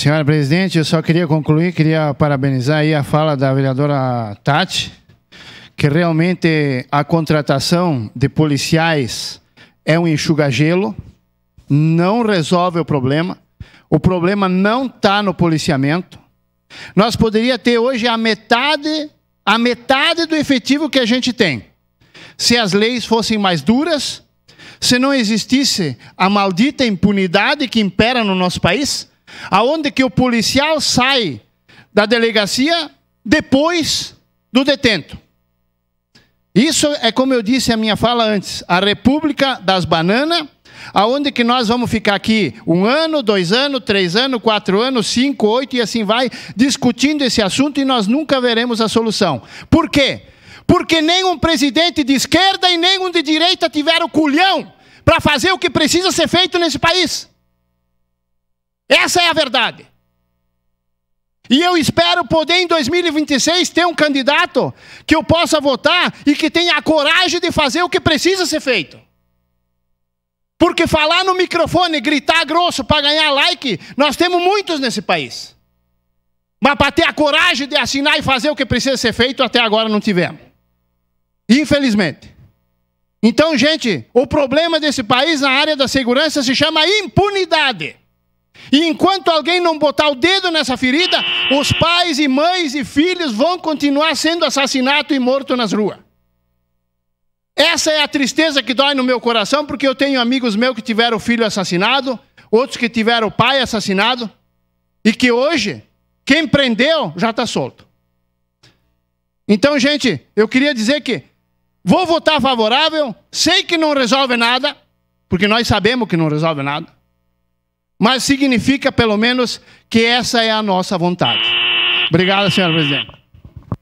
Senhora presidente, eu só queria concluir, queria parabenizar aí a fala da vereadora Tati, que realmente a contratação de policiais é um enxuga-gelo, não resolve o problema. O problema não está no policiamento. Nós poderia ter hoje a metade, a metade do efetivo que a gente tem. Se as leis fossem mais duras, se não existisse a maldita impunidade que impera no nosso país, Aonde que o policial sai da delegacia depois do detento. Isso é como eu disse a minha fala antes, a República das Bananas, aonde que nós vamos ficar aqui um ano, dois anos, três anos, quatro anos, cinco, oito e assim vai, discutindo esse assunto e nós nunca veremos a solução. Por quê? Porque nenhum presidente de esquerda e nenhum de direita tiveram culhão para fazer o que precisa ser feito nesse país. Essa é a verdade. E eu espero poder em 2026 ter um candidato que eu possa votar e que tenha a coragem de fazer o que precisa ser feito. Porque falar no microfone, gritar grosso para ganhar like, nós temos muitos nesse país. Mas para ter a coragem de assinar e fazer o que precisa ser feito, até agora não tivemos. Infelizmente. Então, gente, o problema desse país na área da segurança se chama impunidade. E enquanto alguém não botar o dedo nessa ferida, os pais e mães e filhos vão continuar sendo assassinados e mortos nas ruas. Essa é a tristeza que dói no meu coração, porque eu tenho amigos meus que tiveram filho assassinado, outros que tiveram pai assassinado, e que hoje, quem prendeu já está solto. Então, gente, eu queria dizer que vou votar favorável, sei que não resolve nada, porque nós sabemos que não resolve nada mas significa pelo menos que essa é a nossa vontade. Obrigado, senhora presidente.